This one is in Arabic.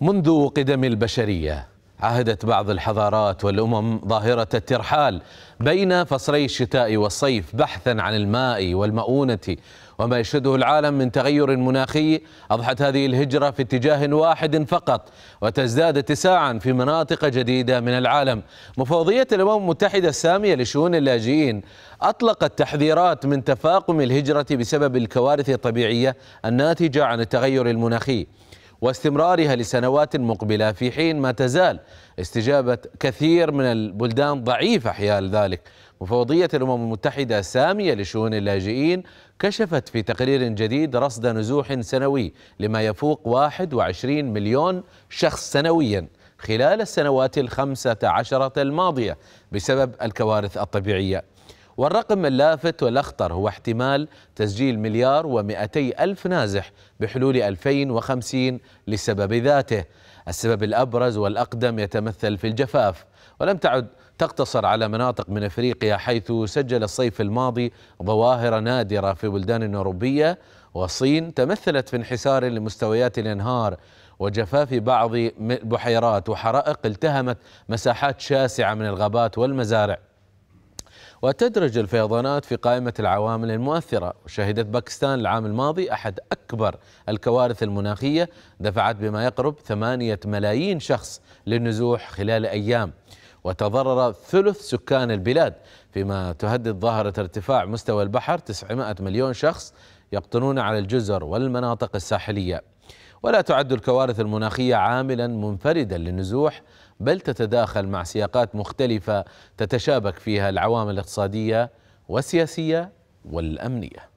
منذ قدم البشريه عهدت بعض الحضارات والامم ظاهره الترحال بين فصلي الشتاء والصيف بحثا عن الماء والمؤونه وما يشهده العالم من تغير مناخي اضحت هذه الهجره في اتجاه واحد فقط وتزداد اتساعا في مناطق جديده من العالم. مفوضيه الامم المتحده الساميه لشؤون اللاجئين اطلقت تحذيرات من تفاقم الهجره بسبب الكوارث الطبيعيه الناتجه عن التغير المناخي. واستمرارها لسنوات مقبلة في حين ما تزال استجابة كثير من البلدان ضعيفة حيال ذلك مفوضية الأمم المتحدة السامية لشؤون اللاجئين كشفت في تقرير جديد رصد نزوح سنوي لما يفوق 21 مليون شخص سنوياً خلال السنوات الخمسة عشرة الماضية بسبب الكوارث الطبيعية والرقم اللافت والأخطر هو احتمال تسجيل مليار و ألف نازح بحلول 2050 لسبب ذاته السبب الأبرز والأقدم يتمثل في الجفاف ولم تعد تقتصر على مناطق من افريقيا حيث سجل الصيف الماضي ظواهر نادره في بلدان اوروبيه والصين تمثلت في انحسار لمستويات الانهار وجفاف بعض البحيرات وحرائق التهمت مساحات شاسعه من الغابات والمزارع وتدرج الفيضانات في قائمة العوامل المؤثرة وشهدت باكستان العام الماضي أحد أكبر الكوارث المناخية دفعت بما يقرب ثمانية ملايين شخص للنزوح خلال أيام وتضرر ثلث سكان البلاد فيما تهدد ظاهرة ارتفاع مستوى البحر 900 مليون شخص يقطنون على الجزر والمناطق الساحلية ولا تعد الكوارث المناخية عاملا منفردا للنزوح بل تتداخل مع سياقات مختلفة تتشابك فيها العوامل الاقتصادية والسياسية والأمنية